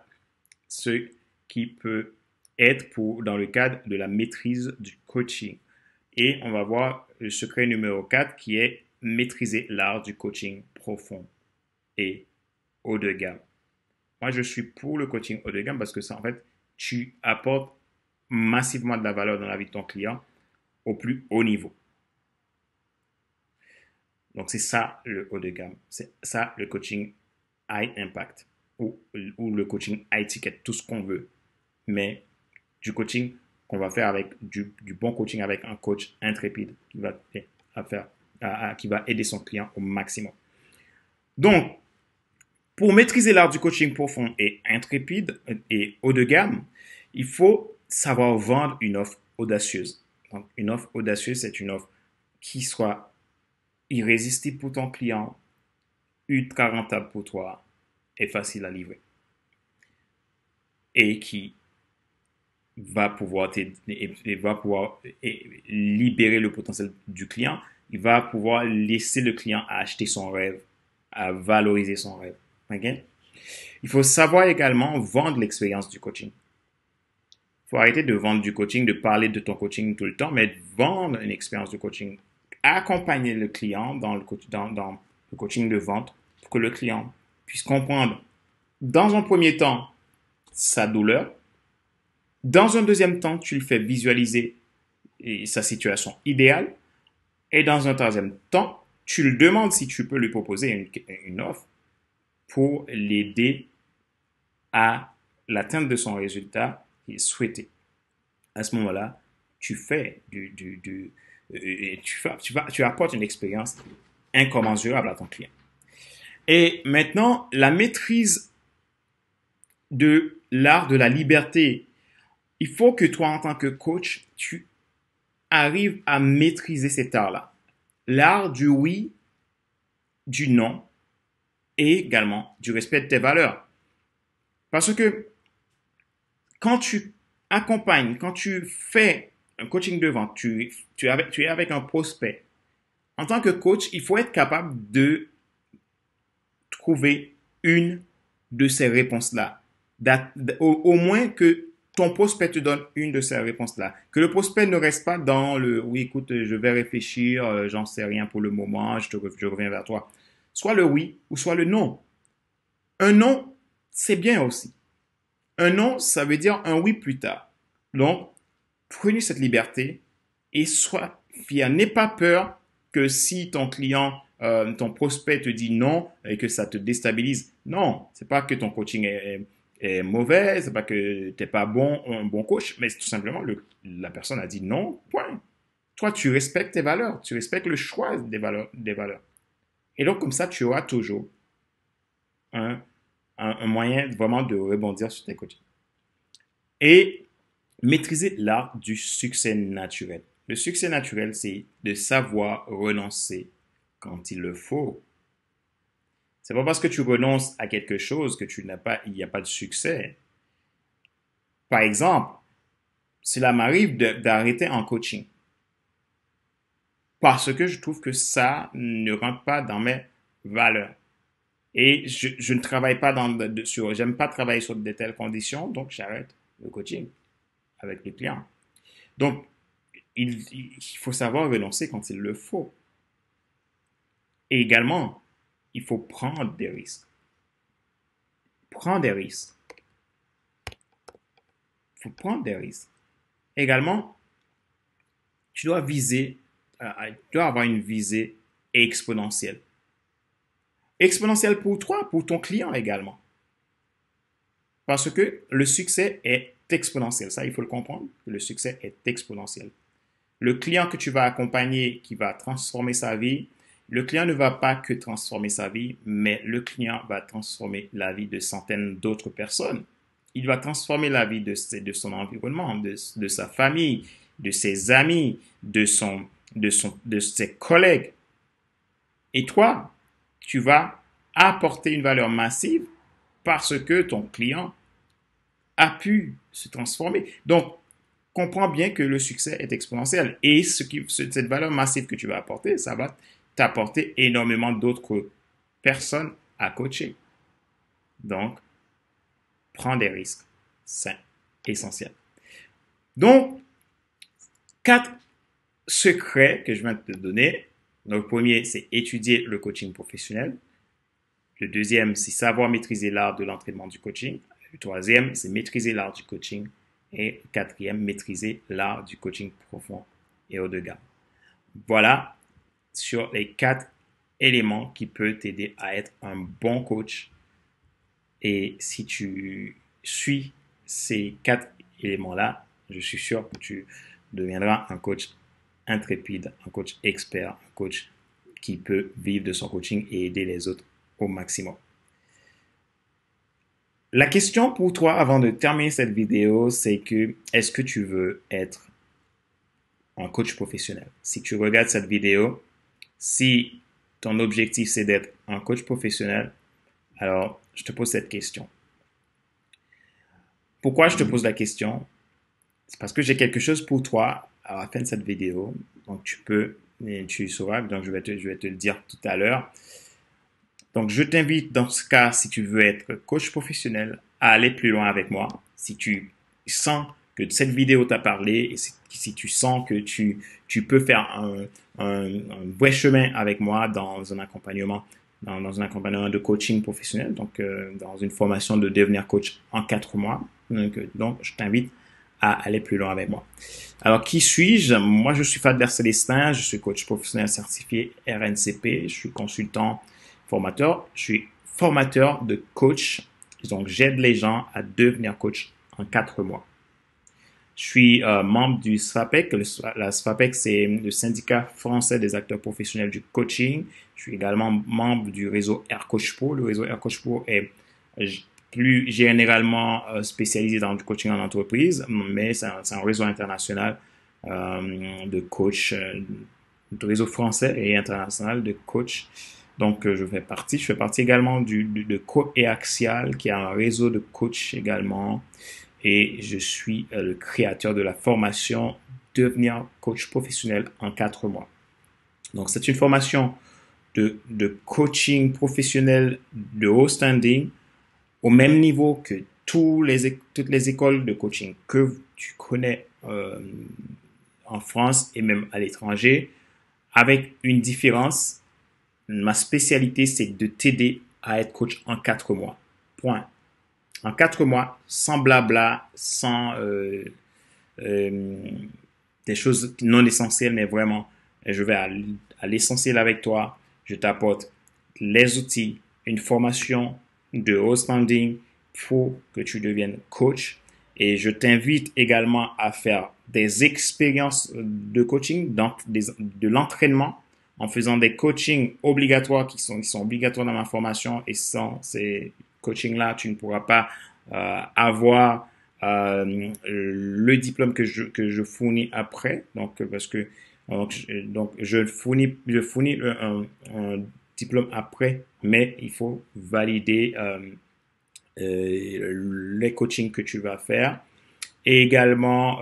ce qui peut être pour, dans le cadre de la maîtrise du coaching. Et on va voir le secret numéro 4 qui est maîtriser l'art du coaching profond et haut de gamme. Moi, je suis pour le coaching haut de gamme parce que ça, en fait, tu apportes massivement de la valeur dans la vie de ton client au plus haut niveau. Donc, c'est ça le haut de gamme. C'est ça le coaching high impact ou, le coaching high ticket, tout ce qu'on veut. Mais du coaching qu'on va faire avec du, bon coaching avec un coach intrépide qui va, faire, qui va aider son client au maximum. Donc, pour maîtriser l'art du coaching profond et intrépide et haut de gamme, il faut savoir vendre une offre audacieuse. une offre audacieuse, c'est une offre qui soit irrésistible pour ton client, ultra rentable pour toi est facile à livrer et qui va pouvoir, va pouvoir libérer le potentiel du client. Il va pouvoir laisser le client acheter son rêve, à valoriser son rêve. Il faut savoir également vendre l'expérience du coaching. Il faut arrêter de vendre du coaching, de parler de ton coaching tout le temps, mais vendre une expérience de coaching. Accompagner le client dans le, dans le coaching de vente pour que le client comprendre dans un premier temps sa douleur. Dans un deuxième temps, tu lui fais visualiser sa situation idéale. Et dans un troisième temps, tu le demandes si tu peux lui proposer une, offre pour l'aider à l'atteinte de son résultat souhaité. À ce moment-là, tu fais du, du, euh, tu, tu apportes une expérience incommensurable à ton client. Et maintenant, la maîtrise de l'art de la liberté, il faut que toi, en tant que coach, tu arrives à maîtriser cet art-là. L'art du oui, du non et également du respect de tes valeurs. Parce que quand tu accompagnes, quand tu fais un coaching de vente, tu, tu es avec un prospect, en tant que coach, il faut être capable de trouver une de ces réponses-là. Au, moins que ton prospect te donne une de ces réponses-là. Que le prospect ne reste pas dans le oui, écoute, je vais réfléchir, euh, j'en sais rien pour le moment, je, reviens vers toi. Soit le oui ou soit le non. Un non, c'est bien aussi. Un non, ça veut dire un oui plus tard. Donc, prenez cette liberté et sois fier. N'aie pas peur que si ton client euh, ton prospect te dit non et que ça te déstabilise. Non, c'est pas que ton coaching est, mauvais, mauvais, c'est pas que tu t'es pas bon, un bon coach, mais tout simplement la personne a dit non, point. Toi, tu respectes tes valeurs, tu respectes le choix des valeurs. Des valeurs. Et donc, comme ça, tu auras toujours un, un moyen vraiment de rebondir sur tes coachings. Et maîtriser l'art du succès naturel. Le succès naturel, c'est de savoir renoncer quand il le faut. C'est pas parce que tu renonces à quelque chose que tu n'as pas, il n'y a pas de succès. Par exemple, cela m'arrive d'arrêter en coaching parce que je trouve que ça ne rentre pas dans mes valeurs. Et je, ne travaille pas dans, sur, j'aime pas travailler sur de telles conditions, donc j'arrête le coaching avec mes clients. Donc, il faut savoir renoncer quand il le faut. Et également, il faut prendre des risques. Prendre des risques. Il faut prendre des risques. Également, tu dois viser, euh, euh, tu dois avoir une visée exponentielle. Exponentielle pour toi, pour ton client également. Parce que le succès est exponentiel. Ça, il faut le comprendre. Le succès est exponentiel. Le client que tu vas accompagner, qui va transformer sa vie, le client ne va pas que transformer sa vie, mais le client va transformer la vie de centaines d'autres personnes. Il va transformer la vie de, son environnement, de, sa famille, de ses amis, de, ses collègues. Et toi, tu vas apporter une valeur massive parce que ton client a pu se transformer. Donc, comprends bien que le succès est exponentiel et cette valeur massive que tu vas apporter, ça va t'apporter énormément d'autres personnes à coacher. Donc, prends des risques. C'est essentiel. Donc, quatre secrets que je viens de te donner. le premier, c'est étudier le coaching professionnel. Le deuxième, c'est savoir maîtriser l'art de l'entraînement du coaching. Le troisième, c'est maîtriser l'art du coaching. Et le quatrième, maîtriser l'art du coaching profond et haut de gamme. Voilà sur les quatre éléments qui peuvent t'aider à être un bon coach. Et si tu suis ces quatre éléments-là, je suis sûr que tu deviendras un coach intrépide, un coach expert, un coach qui peut vivre de son coaching et aider les autres au maximum. La question pour toi avant de terminer cette vidéo, c'est que est-ce que tu veux être un coach professionnel Si tu regardes cette vidéo, si ton objectif, c'est d'être un coach professionnel, alors je te pose cette question. Pourquoi je te pose la question C'est parce que j'ai quelque chose pour toi à la fin de cette vidéo. Donc tu peux, tu sauras, donc je vais te, je vais te le dire tout à l'heure. Donc je t'invite dans ce cas, si tu veux être coach professionnel, à aller plus loin avec moi. Si tu sens que cette vidéo t'a parlé et si tu sens que tu, tu peux faire un, un, bon chemin avec moi dans un accompagnement, dans, un accompagnement de coaching professionnel, donc euh, dans une formation de devenir coach en quatre mois. Euh, donc, je t'invite à aller plus loin avec moi. Alors, qui suis-je Moi, je suis Fadler Célestin, je suis coach professionnel certifié RNCP, je suis consultant formateur, je suis formateur de coach. Donc, j'aide les gens à devenir coach en quatre mois. Je suis euh, membre du SFAPEC. la SFAPEC, c'est le syndicat français des acteurs professionnels du coaching. Je suis également membre du réseau Air Pro. Le réseau Air Pro est plus généralement euh, spécialisé dans le coaching en entreprise, mais c'est un, réseau international euh, de coachs, de réseau français et international de coachs. Donc, je fais partie. Je fais partie également du, de co qui est un réseau de coachs également et je suis euh, le créateur de la formation Devenir coach professionnel en quatre mois. Donc c'est une formation de, coaching professionnel de haut standing au même niveau que tous les, toutes les écoles de coaching que tu connais euh, en France et même à l'étranger, avec une différence. Ma spécialité, c'est de t'aider à être coach en quatre mois. Point en quatre mois, sans blabla, sans euh, euh, des choses non essentielles, mais vraiment, je vais à, l'essentiel avec toi. Je t'apporte les outils, une formation de haut standing pour que tu deviennes coach. Et je t'invite également à faire des expériences de coaching, donc de l'entraînement, en faisant des coachings obligatoires qui sont, qui sont obligatoires dans ma formation et sans, c'est coaching-là, tu ne pourras pas euh, avoir euh, le diplôme que je, que je fournis après. Donc, parce que donc, je, fournis, je fournis un, un, diplôme après, mais il faut valider euh, les coachings que tu vas faire. Et également,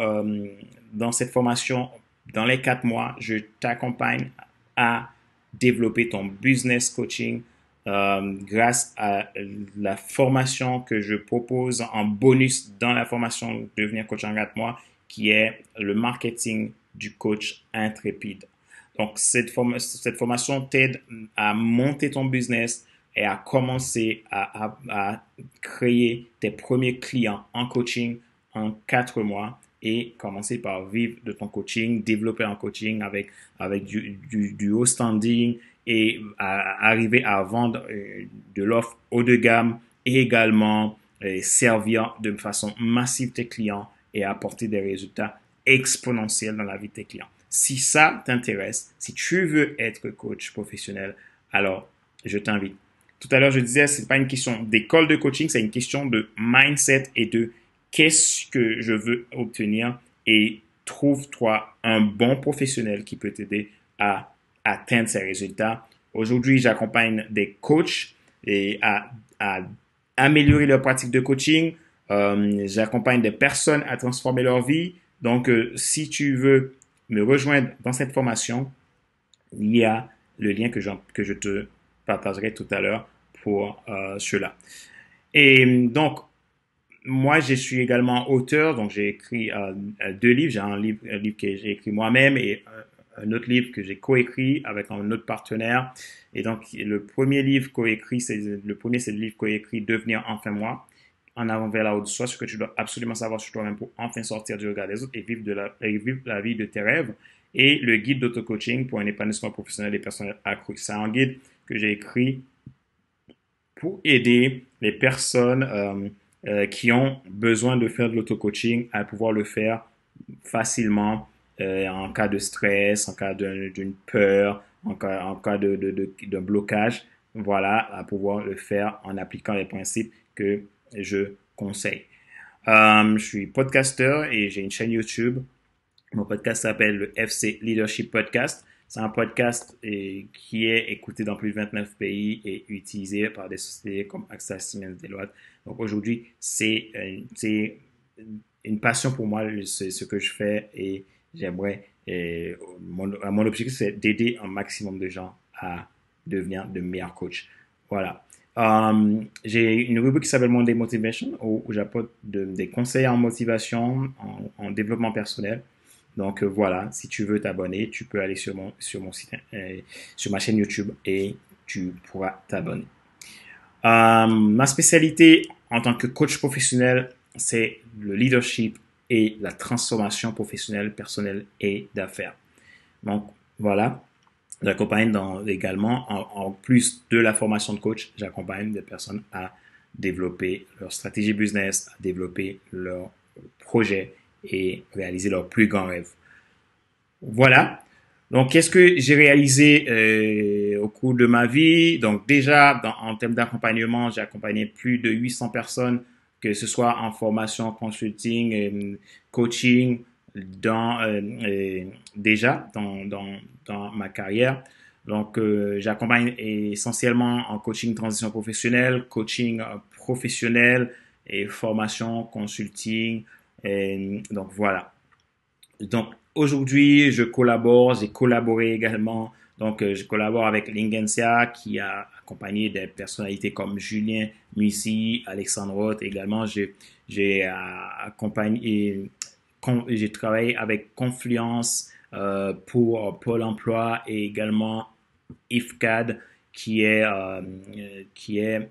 dans cette formation, dans les quatre mois, je t'accompagne à développer ton business coaching euh, grâce à la formation que je propose en bonus dans la formation Devenir coach en 4 mois, qui est le marketing du coach intrépide. Donc, cette, cette formation t'aide à monter ton business et à commencer à, créer tes premiers clients en coaching en quatre mois et commencer par vivre de ton coaching, développer un coaching avec, avec du, du haut standing, et arriver à vendre euh, de l'offre haut de gamme et également euh, servir de façon massive tes clients et apporter des résultats exponentiels dans la vie de tes clients. Si ça t'intéresse, si tu veux être coach professionnel, alors je t'invite. Tout à l'heure, je disais, ce n'est pas une question d'école de coaching, c'est une question de mindset et de qu'est-ce que je veux obtenir et trouve-toi un bon professionnel qui peut t'aider à atteindre ces résultats. Aujourd'hui, j'accompagne des coachs et à, améliorer leur pratique de coaching. Euh, j'accompagne des personnes à transformer leur vie. Donc, euh, si tu veux me rejoindre dans cette formation, il y a le lien que je, que je te partagerai tout à l'heure pour euh, cela. Et donc, moi, je suis également auteur, donc j'ai écrit deux livres. J'ai un livre, un livre que j'ai écrit moi-même et un autre livre que j'ai coécrit avec un autre partenaire. Et donc, le premier livre coécrit, c'est le premier, c'est le livre coécrit Devenir enfin moi, en avant vers la haute soi, ce que tu dois absolument savoir sur toi-même pour enfin sortir du regard des autres et vivre, de la, vivre la vie de tes rêves. Et le guide d'auto-coaching pour un épanouissement professionnel et personnel accru. C'est un guide que j'ai écrit pour aider les personnes euh, euh, qui ont besoin de faire de l'auto-coaching à pouvoir le faire facilement euh, en cas de stress, en cas d'une peur, en cas, en cas de, blocage, voilà, à pouvoir le faire en appliquant les principes que je conseille. Euh, je suis podcasteur et j'ai une chaîne YouTube. Mon podcast s'appelle le FC Leadership Podcast. C'est un podcast et, qui est écouté dans plus de 29 pays et utilisé par des sociétés comme access Siemens, Deloitte. Donc aujourd'hui, c'est euh, une passion pour moi, C'est ce que je fais et J'aimerais, euh, mon, objectif, c'est d'aider un maximum de gens à devenir de meilleurs coachs. Voilà. Euh, j'ai une rubrique qui s'appelle Monday Motivation où, j'apporte des conseils en motivation, en, développement personnel. Donc euh, voilà, si tu veux t'abonner, tu peux aller sur mon, sur mon site, sur ma chaîne YouTube et tu pourras t'abonner. ma spécialité en tant que coach professionnel, c'est le leadership et la transformation professionnelle, personnelle et d'affaires. Donc voilà, j'accompagne également, en, plus de la formation de coach, j'accompagne des personnes à développer leur stratégie business, à développer leur projet et réaliser leurs plus grands rêves. Voilà. Donc, qu'est-ce que j'ai réalisé euh, au cours de ma vie Donc, déjà, en termes d'accompagnement, j'ai accompagné plus de 800 personnes que ce soit en formation, consulting, euh, coaching, dans, euh, euh, déjà dans, dans, dans, ma carrière. Donc, j'accompagne essentiellement en coaching transition professionnelle, coaching professionnel et formation, consulting. donc, voilà. Donc, aujourd'hui, je collabore, j'ai collaboré également. Donc, je collabore avec Lingensia qui a des personnalités comme Julien Mussy, Alexandre Roth également. J'ai euh, accompagné, j'ai travaillé avec Confluence euh, pour euh, Pôle Emploi et également IFCAD qui est, qui est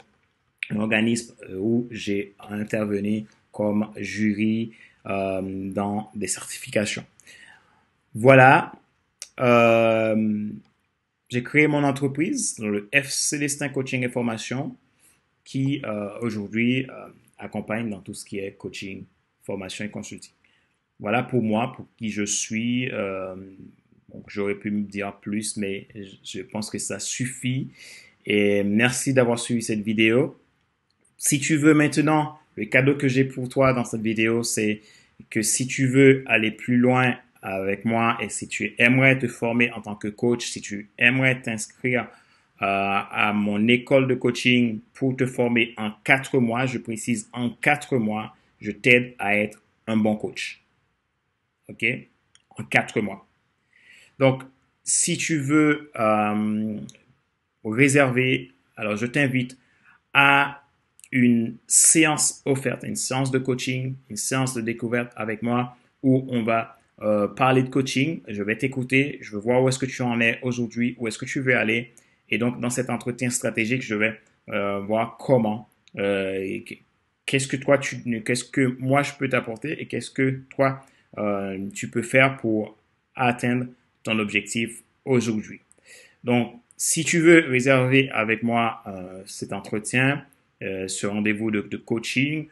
un organisme où j'ai intervenu comme jury dans des certifications. Voilà. J'ai créé mon entreprise, le F Célestin Coaching et Formation, qui euh, aujourd'hui euh, accompagne dans tout ce qui est coaching, formation et consulting. Voilà pour moi, pour qui je suis. Euh, J'aurais pu me dire plus, mais je pense que ça suffit. Et merci d'avoir suivi cette vidéo. Si tu veux maintenant, le cadeau que j'ai pour toi dans cette vidéo, c'est que si tu veux aller plus loin avec moi et si tu aimerais te former en tant que coach, si tu aimerais t'inscrire euh, à mon école de coaching pour te former en quatre mois, je précise en quatre mois, je t'aide à être un bon coach. OK En quatre mois. Donc, si tu veux euh, réserver, alors je t'invite à une séance offerte, une séance de coaching, une séance de découverte avec moi où on va euh, parler de coaching, je vais t'écouter, je veux voir où est-ce que tu en es aujourd'hui, où est-ce que tu veux aller. Et donc, dans cet entretien stratégique, je vais euh, voir comment, euh, qu'est-ce que toi, tu, qu'est-ce que moi je peux t'apporter et qu'est-ce que toi, tu peux faire pour atteindre ton objectif aujourd'hui. Donc, si tu veux réserver avec moi cet entretien, ce rendez-vous de, de coaching,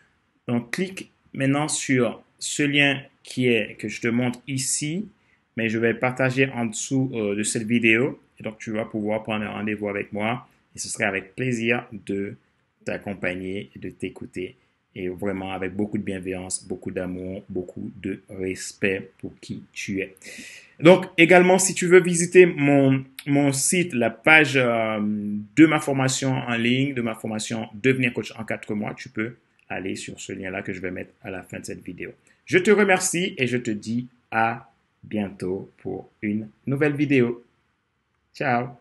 donc clique maintenant sur ce lien qui est que je te montre ici, mais je vais partager en dessous euh, de cette vidéo. Et donc, tu vas pouvoir prendre un rendez-vous avec moi et ce serait avec plaisir de t'accompagner et de t'écouter. Et vraiment avec beaucoup de bienveillance, beaucoup d'amour, beaucoup de respect pour qui tu es. Donc également, si tu veux visiter mon, site, la page euh, de ma formation en ligne, de ma formation Devenir coach en quatre mois, tu peux aller sur ce lien-là que je vais mettre à la fin de cette vidéo. Je te remercie et je te dis à bientôt pour une nouvelle vidéo. Ciao